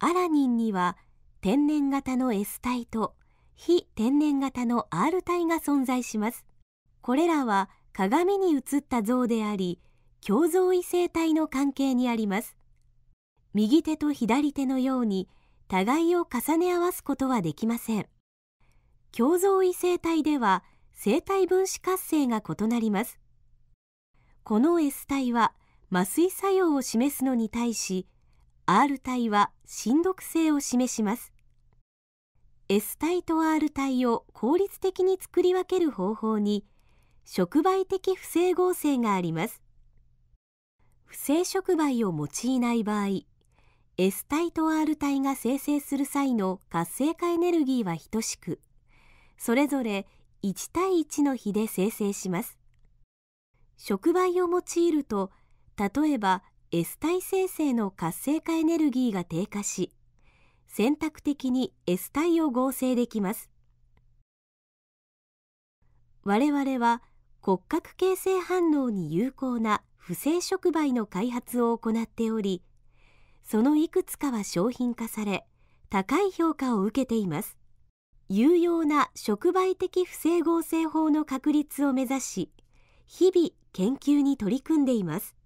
アラニンには天然型の S 体と非天然型の R 体が存在しますこれらは鏡に映った像であり胸像異性体の関係にあります右手と左手のように互いを重ね合わすことはできません胸像異性体では生体分子活性が異なりますこの S 体は麻酔作用を示すのに対し R 体は親読性を示します S 体と R 体を効率的に作り分ける方法に触媒的不整合性があります不正触媒を用いない場合 S 体と R 体が生成する際の活性化エネルギーは等しくそれぞれ1対1の比で生成します触媒を用いると例えばエス体生成の活性化エネルギーが低下し選択的に S 体を合成できます我々は骨格形成反応に有効な不正触媒の開発を行っておりそのいくつかは商品化され高い評価を受けています有用な触媒的不正合成法の確立を目指し日々研究に取り組んでいます